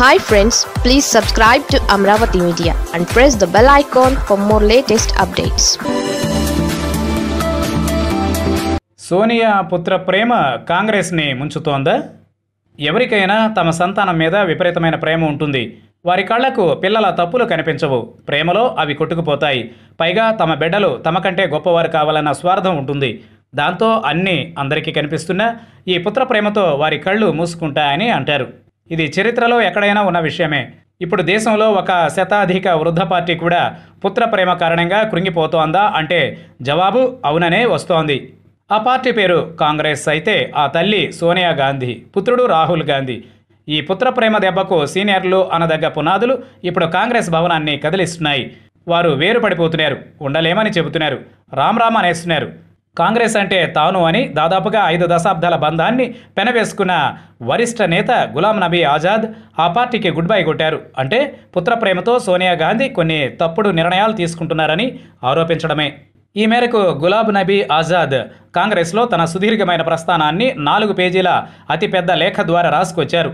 hi friends please subscribe to Amaravati media and press the bell icon for more latest updates Sonia పుత్ర ప్రేమ కాంగ్రెస్ని ముంచుతోందా ఎవరికైనా తమ సంతానం మీద విపరీతమైన ప్రేమ ఉంటుంది వారి కళ్లకు పిల్లల తప్పులు కనిపించవు ప్రేమలో అవి కొట్టుకుపోతాయి పైగా తమ బిడ్డలు తమ కంటే గొప్పవారు కావాలన్న స్వార్థం ఉంటుంది దాంతో అన్నీ అందరికీ కనిపిస్తున్నా ఈ పుత్ర ప్రేమతో వారి కళ్ళు మూసుకుంటాయని అంటారు ఇది చరిత్రలో ఎక్కడైనా ఉన్న విషయమే ఇప్పుడు దేశంలో ఒక శతాధిక వృద్ధ పార్టీ కూడా పుత్ర ప్రేమ కారణంగా కృంగిపోతోందా అంటే జవాబు అవుననే వస్తోంది ఆ పార్టీ పేరు కాంగ్రెస్ అయితే ఆ తల్లి సోనియా గాంధీ పుత్రుడు రాహుల్ గాంధీ ఈ పుత్ర ప్రేమ దెబ్బకు సీనియర్లు అనదగ్గ పునాదులు ఇప్పుడు కాంగ్రెస్ భవనాన్ని కదిలిస్తున్నాయి వారు వేరుపడిపోతున్నారు ఉండలేమని చెబుతున్నారు రామ్ రామ్ అనేస్తున్నారు కాంగ్రెస్ అంటే తాను అని దాదాపుగా ఐదు దశాబ్దాల బంధాన్ని పెనవేసుకున్న వరిష్ట నేత గులాం నబీ ఆజాద్ ఆ పార్టీకి గుడ్ బై కొట్టారు అంటే పుత్రప్రేమతో సోనియా గాంధీ కొన్ని తప్పుడు నిర్ణయాలు తీసుకుంటున్నారని ఆరోపించడమే ఈ మేరకు గులాబ్ నబీ ఆజాద్ కాంగ్రెస్లో తన సుదీర్ఘమైన ప్రస్థానాన్ని నాలుగు పేజీల అతిపెద్ద లేఖ ద్వారా రాసుకొచ్చారు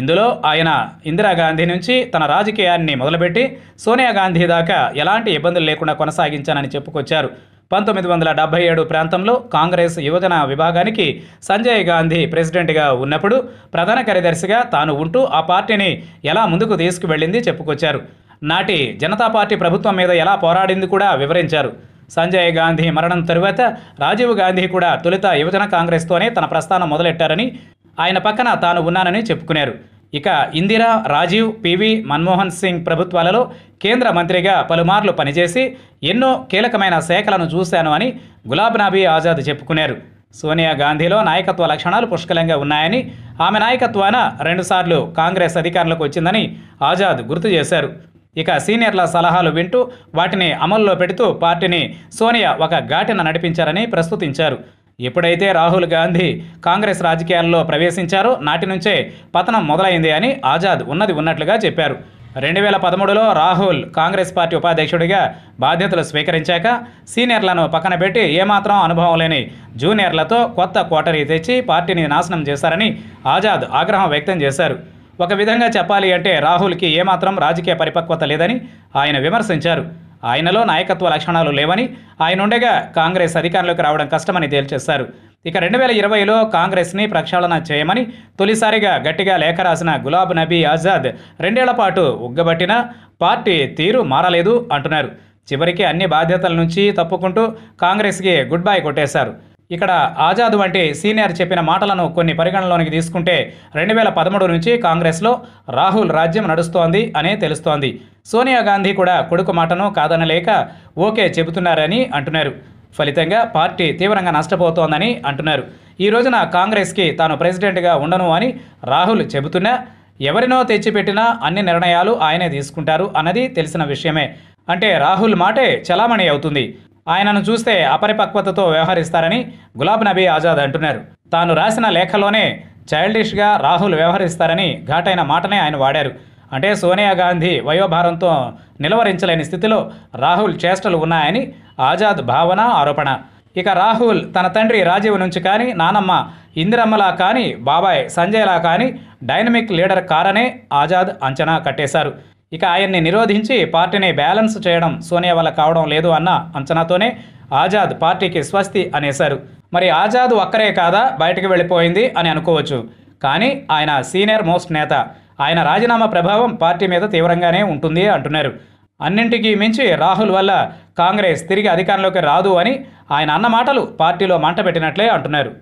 ఇందులో ఆయన ఇందిరాగాంధీ నుంచి తన రాజకీయాన్ని మొదలుపెట్టి సోనియా గాంధీ దాకా ఎలాంటి ఇబ్బందులు లేకుండా కొనసాగించానని చెప్పుకొచ్చారు పంతొమ్మిది వందల డెబ్బై ఏడు ప్రాంతంలో కాంగ్రెస్ యువజన విభాగానికి సంజయ్ గాంధీ ప్రెసిడెంట్గా ఉన్నప్పుడు ప్రధాన కార్యదర్శిగా తాను ఉంటూ ఆ పార్టీని ఎలా ముందుకు తీసుకువెళ్ళింది చెప్పుకొచ్చారు నాటి జనతా పార్టీ ప్రభుత్వం మీద ఎలా పోరాడింది కూడా వివరించారు సంజయ్ గాంధీ మరణం తరువాత రాజీవ్ గాంధీ కూడా తొలుత యువజన కాంగ్రెస్తోనే తన ప్రస్థానం మొదలెట్టారని ఆయన పక్కన తాను ఉన్నానని చెప్పుకున్నారు ఇక ఇందిరా రాజీవ్ పివి మన్మోహన్ సింగ్ ప్రభుత్వాలలో కేంద్ర మంత్రిగా పలుమార్లు పనిచేసి ఎన్నో కీలకమైన శాఖలను చూశాను అని గులాబ్ నబీ ఆజాద్ చెప్పుకున్నారు సోనియా గాంధీలో నాయకత్వ లక్షణాలు పుష్కలంగా ఉన్నాయని ఆమె నాయకత్వాన రెండుసార్లు కాంగ్రెస్ అధికారంలోకి వచ్చిందని ఆజాద్ గుర్తు చేశారు ఇక సీనియర్ల సలహాలు వింటూ వాటిని అమల్లో పెడుతూ పార్టీని సోనియా ఒక ఘాటిన నడిపించారని ప్రస్తుతించారు ఎప్పుడైతే రాహుల్ గాంధీ కాంగ్రెస్ రాజకీయాల్లో ప్రవేశించారో నాటి నుంచే పతనం మొదలైంది అని ఆజాద్ ఉన్నది ఉన్నట్లుగా చెప్పారు రెండు వేల పదమూడులో రాహుల్ కాంగ్రెస్ పార్టీ ఉపాధ్యక్షుడిగా బాధ్యతలు స్వీకరించాక సీనియర్లను పక్కన పెట్టి ఏమాత్రం అనుభవం లేని జూనియర్లతో కొత్త కోటరీ తెచ్చి పార్టీని నాశనం చేశారని ఆజాద్ ఆగ్రహం వ్యక్తం చేశారు ఒక విధంగా చెప్పాలి అంటే రాహుల్కి ఏమాత్రం రాజకీయ పరిపక్వత లేదని ఆయన విమర్శించారు ఆయనలో నాయకత్వ లక్షణాలు లేవని ఉండగా కాంగ్రెస్ అధికారంలోకి రావడం కష్టమని తేల్చేశారు ఇక రెండు వేల ఇరవైలో కాంగ్రెస్ని ప్రక్షాళన చేయమని తొలిసారిగా గట్టిగా లేఖ రాసిన గులాబ్ నబీ ఆజాద్ రెండేళ్ల పాటు ఉగ్గబట్టిన పార్టీ తీరు మారలేదు అంటున్నారు చివరికి అన్ని బాధ్యతల నుంచి తప్పుకుంటూ కాంగ్రెస్కి గుడ్ బై కొట్టేశారు ఇక్కడ ఆజాద్ వంటి సీనియర్ చెప్పిన మాటలను కొన్ని పరిగణలోనికి తీసుకుంటే రెండు వేల పదమూడు నుంచి కాంగ్రెస్లో రాహుల్ రాజ్యం నడుస్తోంది అనే తెలుస్తోంది సోనియా గాంధీ కూడా కొడుకు మాటను కాదనలేక ఓకే చెబుతున్నారని అంటున్నారు ఫలితంగా పార్టీ తీవ్రంగా నష్టపోతోందని అంటున్నారు ఈ రోజున కాంగ్రెస్కి తాను ప్రెసిడెంట్గా ఉండను అని రాహుల్ చెబుతున్నా ఎవరినో తెచ్చిపెట్టినా అన్ని నిర్ణయాలు ఆయనే తీసుకుంటారు అన్నది తెలిసిన విషయమే అంటే రాహుల్ మాటే చలామణి అవుతుంది ఆయనను చూస్తే అపరిపక్వతతో వ్యవహరిస్తారని గులాబ్ నబీ ఆజాద్ అంటున్నారు తాను రాసిన లేఖలోనే చైల్డిష్గా రాహుల్ వ్యవహరిస్తారని ఘాటైన మాటనే ఆయన వాడారు అంటే సోనియా గాంధీ వయోభారంతో నిలవరించలేని స్థితిలో రాహుల్ చేష్టలు ఉన్నాయని ఆజాద్ భావన ఆరోపణ ఇక రాహుల్ తన తండ్రి రాజీవ్ నుంచి కానీ నానమ్మ ఇందిరమ్మలా కానీ బాబాయ్ సంజయ్లా కానీ డైనమిక్ లీడర్ కారనే ఆజాద్ అంచనా కట్టేశారు ఇక ఆయన్ని నిరోధించి పార్టీని బ్యాలెన్స్ చేయడం సోనియా వల్ల కావడం లేదు అన్న అంచనాతోనే ఆజాద్ పార్టీకి స్వస్తి అనేశారు మరి ఆజాద్ ఒక్కరే కాదా బయటకు వెళ్ళిపోయింది అని అనుకోవచ్చు కానీ ఆయన సీనియర్ మోస్ట్ నేత ఆయన రాజీనామా ప్రభావం పార్టీ మీద తీవ్రంగానే ఉంటుంది అంటున్నారు అన్నింటికీ మించి రాహుల్ వల్ల కాంగ్రెస్ తిరిగి అధికారంలోకి రాదు అని ఆయన అన్న మాటలు పార్టీలో మంట పెట్టినట్లే అంటున్నారు